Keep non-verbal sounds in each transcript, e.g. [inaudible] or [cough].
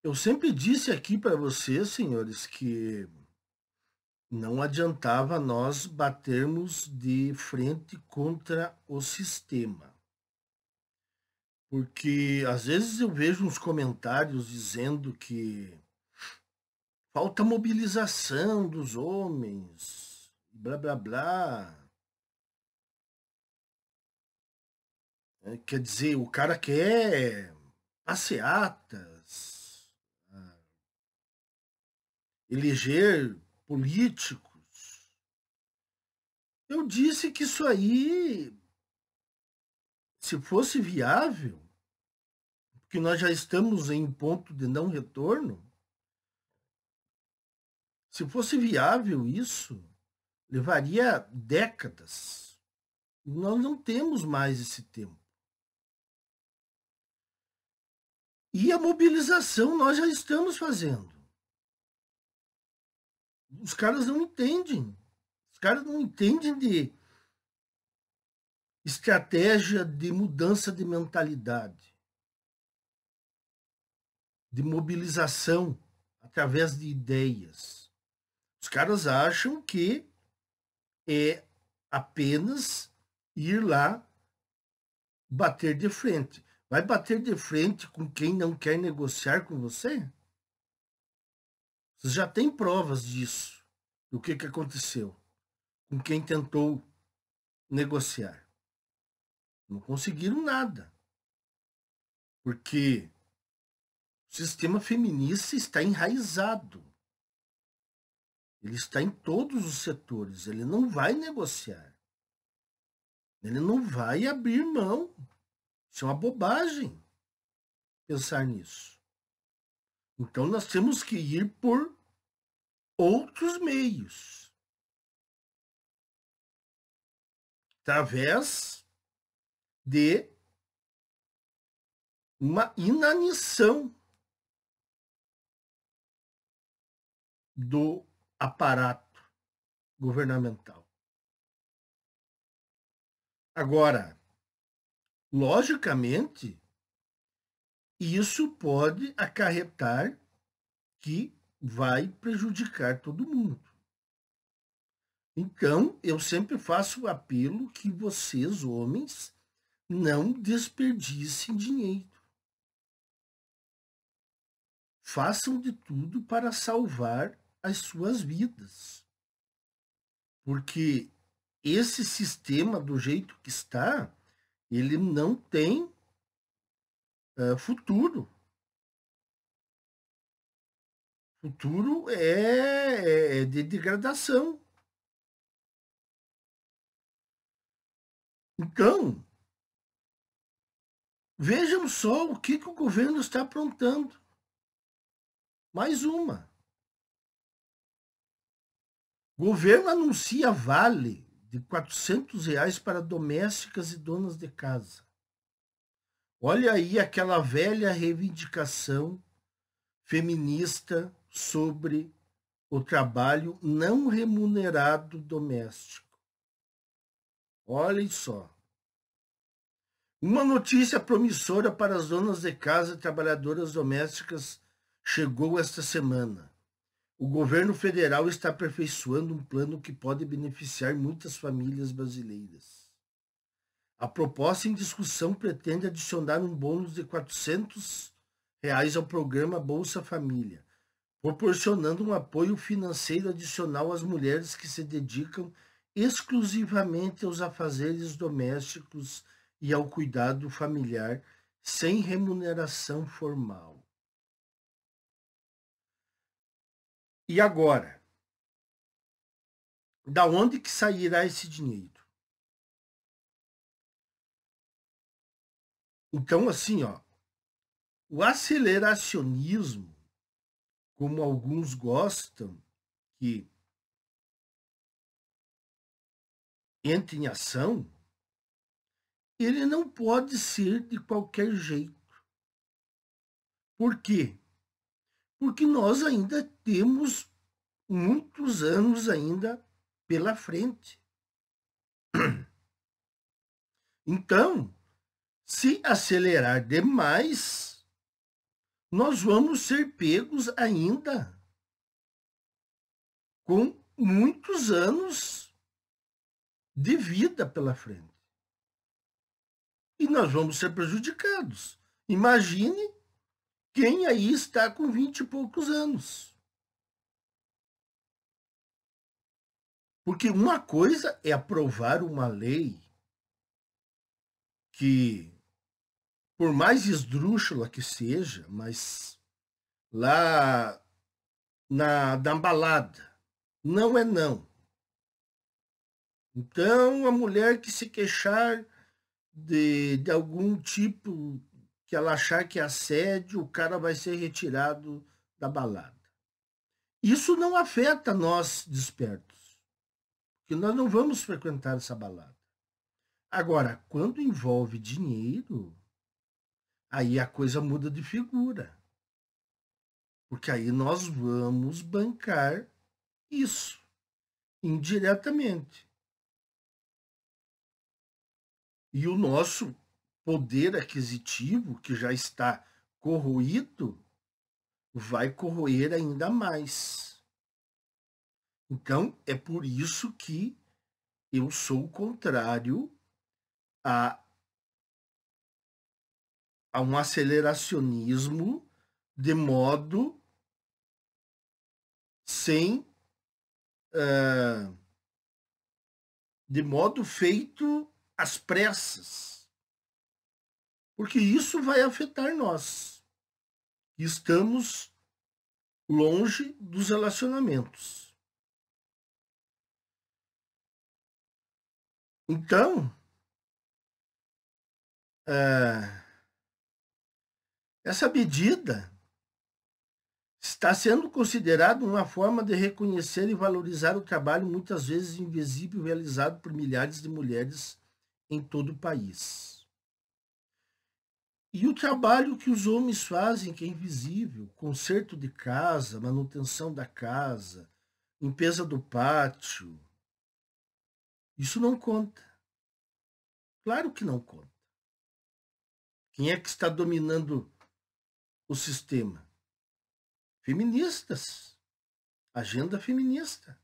Eu sempre disse aqui para vocês, senhores, que não adiantava nós batermos de frente contra o sistema. Porque às vezes eu vejo uns comentários dizendo que falta mobilização dos homens, blá blá blá. É, quer dizer, o cara quer passeata, eleger políticos. Eu disse que isso aí, se fosse viável, porque nós já estamos em ponto de não retorno, se fosse viável isso, levaria décadas. Nós não temos mais esse tempo. E a mobilização nós já estamos fazendo. Os caras não entendem. Os caras não entendem de estratégia de mudança de mentalidade, de mobilização através de ideias. Os caras acham que é apenas ir lá bater de frente. Vai bater de frente com quem não quer negociar com você? Você já tem provas disso, do que, que aconteceu, com quem tentou negociar. Não conseguiram nada. Porque o sistema feminista está enraizado. Ele está em todos os setores. Ele não vai negociar. Ele não vai abrir mão. Isso é uma bobagem pensar nisso. Então nós temos que ir por outros meios. Através de uma inanição do aparato governamental. Agora, logicamente, isso pode acarretar que vai prejudicar todo mundo. Então, eu sempre faço o apelo que vocês, homens, não desperdicem dinheiro. Façam de tudo para salvar as suas vidas. Porque esse sistema, do jeito que está, ele não tem é, futuro. Futuro é, é, é de degradação. Então, vejam só o que, que o governo está aprontando. Mais uma. O governo anuncia vale de R$ reais para domésticas e donas de casa. Olha aí aquela velha reivindicação feminista sobre o trabalho não remunerado doméstico. Olhem só. Uma notícia promissora para as donas de casa e trabalhadoras domésticas chegou esta semana. O governo federal está aperfeiçoando um plano que pode beneficiar muitas famílias brasileiras. A proposta em discussão pretende adicionar um bônus de R$ 400 reais ao programa Bolsa Família, proporcionando um apoio financeiro adicional às mulheres que se dedicam exclusivamente aos afazeres domésticos e ao cuidado familiar sem remuneração formal. E agora? Da onde que sairá esse dinheiro? Então, assim, ó, o aceleracionismo, como alguns gostam que entre em ação, ele não pode ser de qualquer jeito. Por quê? Porque nós ainda temos muitos anos ainda pela frente. [clears throat] Então, se acelerar demais, nós vamos ser pegos ainda com muitos anos de vida pela frente. E nós vamos ser prejudicados. Imagine quem aí está com vinte e poucos anos. Porque uma coisa é aprovar uma lei que por mais esdrúxula que seja, mas lá na, na balada, não é não. Então, a mulher que se queixar de, de algum tipo que ela achar que é assédio, o cara vai ser retirado da balada. Isso não afeta nós despertos, porque nós não vamos frequentar essa balada. Agora, quando envolve dinheiro, aí a coisa muda de figura. Porque aí nós vamos bancar isso indiretamente. E o nosso poder aquisitivo, que já está corroído, vai corroer ainda mais. Então, é por isso que eu sou contrário a a um aceleracionismo de modo sem uh, de modo feito às pressas porque isso vai afetar nós estamos longe dos relacionamentos então uh, essa medida está sendo considerada uma forma de reconhecer e valorizar o trabalho muitas vezes invisível realizado por milhares de mulheres em todo o país. E o trabalho que os homens fazem, que é invisível, conserto de casa, manutenção da casa, limpeza do pátio, isso não conta. Claro que não conta. Quem é que está dominando o sistema? Feministas. Agenda feminista.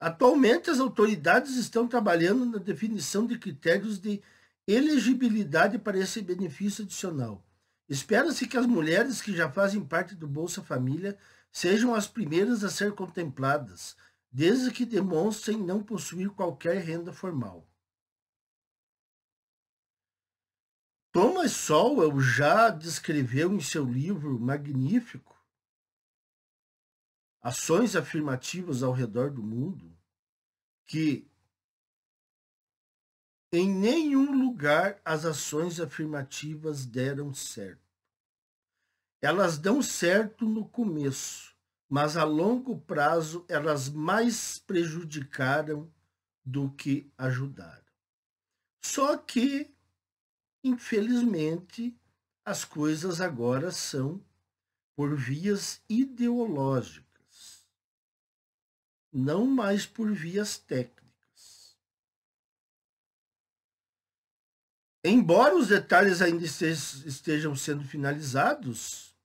Atualmente, as autoridades estão trabalhando na definição de critérios de elegibilidade para esse benefício adicional. Espera-se que as mulheres que já fazem parte do Bolsa Família sejam as primeiras a ser contempladas, desde que demonstrem não possuir qualquer renda formal. Thomas Sowell já descreveu em seu livro magnífico Ações Afirmativas ao Redor do Mundo que em nenhum lugar as ações afirmativas deram certo. Elas dão certo no começo, mas a longo prazo elas mais prejudicaram do que ajudaram. Só que Infelizmente, as coisas agora são por vias ideológicas, não mais por vias técnicas. Embora os detalhes ainda estejam sendo finalizados,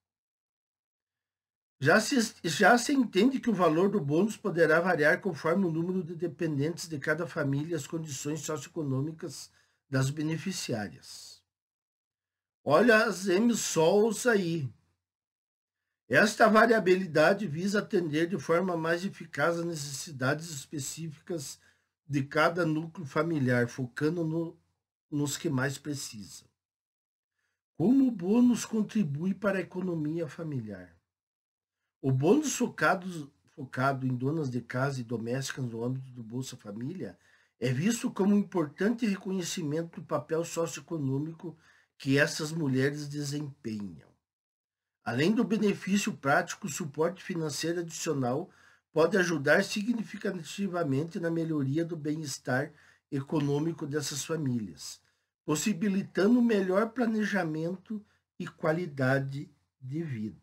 já se, já se entende que o valor do bônus poderá variar conforme o número de dependentes de cada família e as condições socioeconômicas das beneficiárias. Olha as MSOLs aí. Esta variabilidade visa atender de forma mais eficaz as necessidades específicas de cada núcleo familiar, focando no, nos que mais precisam. Como o bônus contribui para a economia familiar? O bônus focado, focado em donas de casa e domésticas no âmbito do Bolsa Família é visto como um importante reconhecimento do papel socioeconômico que essas mulheres desempenham. Além do benefício prático, o suporte financeiro adicional pode ajudar significativamente na melhoria do bem-estar econômico dessas famílias, possibilitando melhor planejamento e qualidade de vida.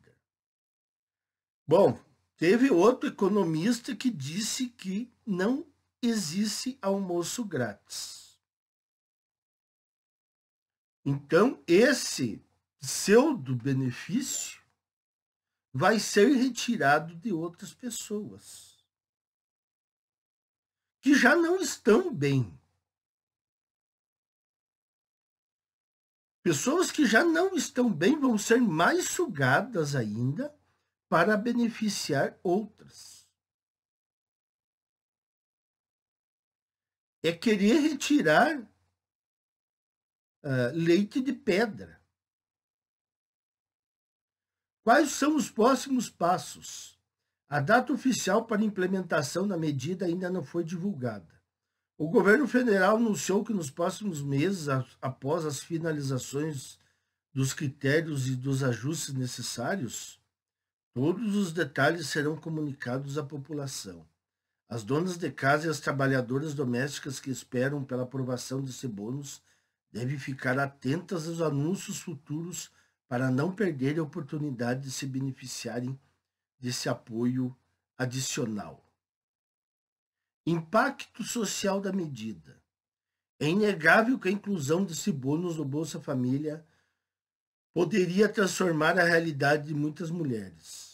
Bom, teve outro economista que disse que não existe almoço grátis. Então, esse pseudo benefício vai ser retirado de outras pessoas que já não estão bem. Pessoas que já não estão bem vão ser mais sugadas ainda para beneficiar outras. é querer retirar uh, leite de pedra. Quais são os próximos passos? A data oficial para implementação da medida ainda não foi divulgada. O governo federal anunciou que nos próximos meses, após as finalizações dos critérios e dos ajustes necessários, todos os detalhes serão comunicados à população. As donas de casa e as trabalhadoras domésticas que esperam pela aprovação desse bônus devem ficar atentas aos anúncios futuros para não perderem a oportunidade de se beneficiarem desse apoio adicional. Impacto social da medida. É inegável que a inclusão desse bônus no Bolsa Família poderia transformar a realidade de muitas mulheres.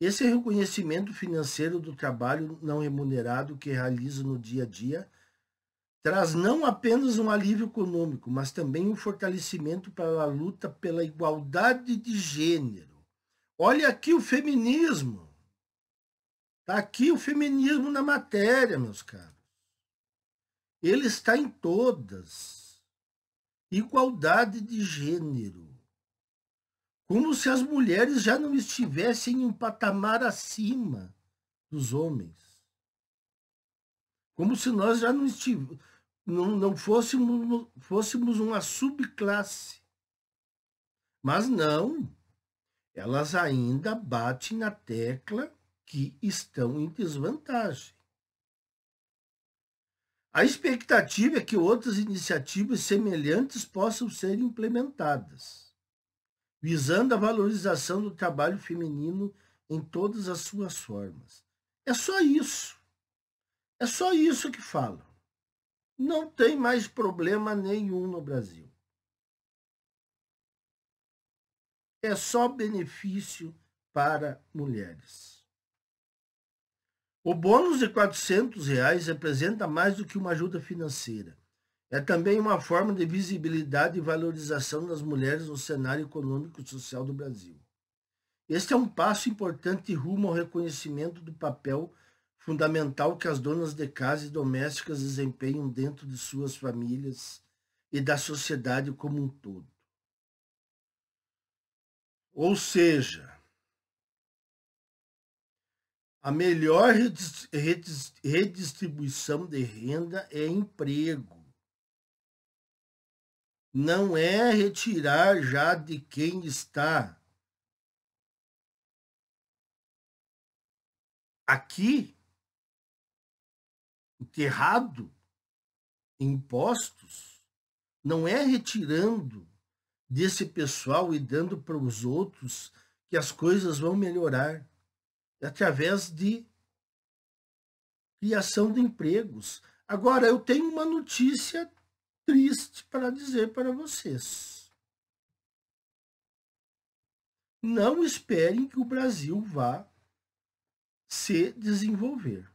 Esse reconhecimento financeiro do trabalho não remunerado que realizo no dia a dia traz não apenas um alívio econômico, mas também um fortalecimento para a luta pela igualdade de gênero. Olha aqui o feminismo. Está aqui o feminismo na matéria, meus caros. Ele está em todas. Igualdade de gênero como se as mulheres já não estivessem em um patamar acima dos homens. Como se nós já não, estiv... não, não fôssemos, fôssemos uma subclasse. Mas não, elas ainda batem na tecla que estão em desvantagem. A expectativa é que outras iniciativas semelhantes possam ser implementadas visando a valorização do trabalho feminino em todas as suas formas. É só isso. É só isso que falam. Não tem mais problema nenhum no Brasil. É só benefício para mulheres. O bônus de R$ 400 reais representa mais do que uma ajuda financeira é também uma forma de visibilidade e valorização das mulheres no cenário econômico e social do Brasil. Este é um passo importante rumo ao reconhecimento do papel fundamental que as donas de casa e domésticas desempenham dentro de suas famílias e da sociedade como um todo. Ou seja, a melhor redistribuição de renda é emprego não é retirar já de quem está. Aqui, enterrado em impostos, não é retirando desse pessoal e dando para os outros que as coisas vão melhorar é através de criação de empregos. Agora, eu tenho uma notícia triste para dizer para vocês. Não esperem que o Brasil vá se desenvolver.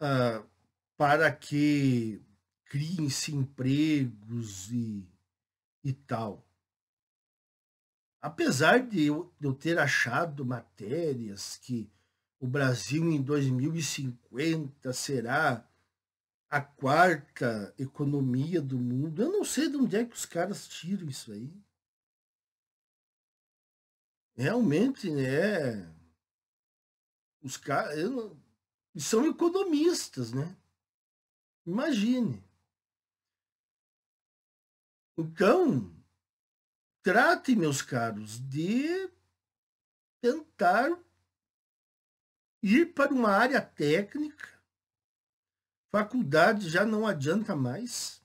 Ah, para que criem-se empregos e, e tal. Apesar de eu, de eu ter achado matérias que o Brasil em 2050 será a quarta economia do mundo. Eu não sei de onde é que os caras tiram isso aí. Realmente, né? Os caras não... são economistas, né? Imagine. Então, trate, meus caros, de tentar ir para uma área técnica, faculdade já não adianta mais.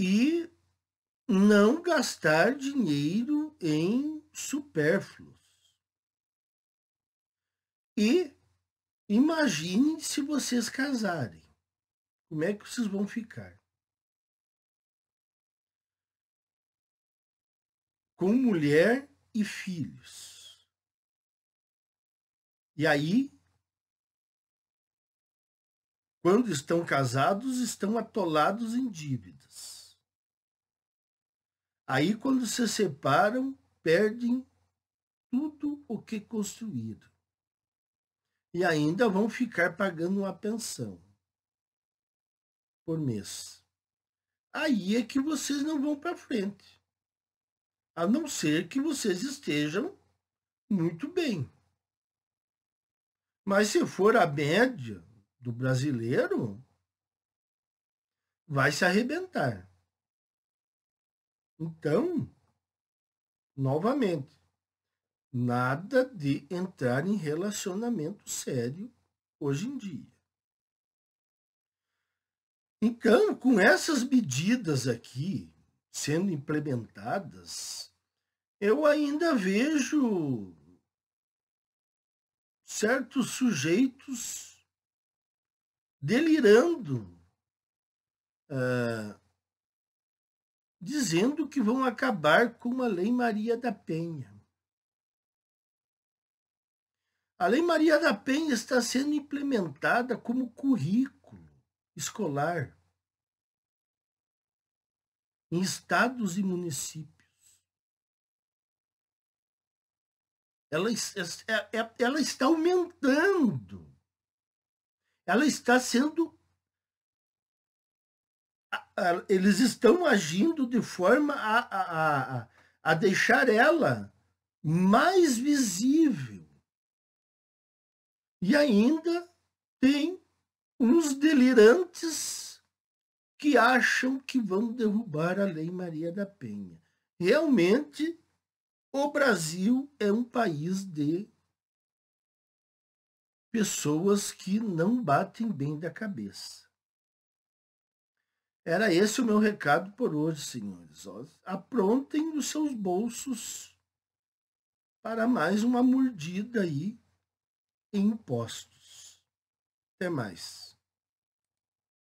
E não gastar dinheiro em supérfluos. E imagine se vocês casarem. Como é que vocês vão ficar? Com mulher e filhos. E aí, quando estão casados, estão atolados em dívidas. Aí, quando se separam, perdem tudo o que construíram. E ainda vão ficar pagando uma pensão por mês. Aí é que vocês não vão para frente. A não ser que vocês estejam muito bem. Mas se for a média do brasileiro, vai se arrebentar. Então, novamente, nada de entrar em relacionamento sério hoje em dia. Então, com essas medidas aqui sendo implementadas, eu ainda vejo certos sujeitos delirando, eh, dizendo que vão acabar com a Lei Maria da Penha. A Lei Maria da Penha está sendo implementada como currículo escolar em estados e municípios. ela, é, é, ela está aumentando. Ela está sendo. Eles estão agindo de forma a, a, a, a deixar ela mais visível. E ainda tem uns delirantes que acham que vão derrubar a Lei Maria da Penha. Realmente o Brasil é um país de pessoas que não batem bem da cabeça. Era esse o meu recado por hoje, senhores. Aprontem os seus bolsos para mais uma mordida aí em impostos. Até mais.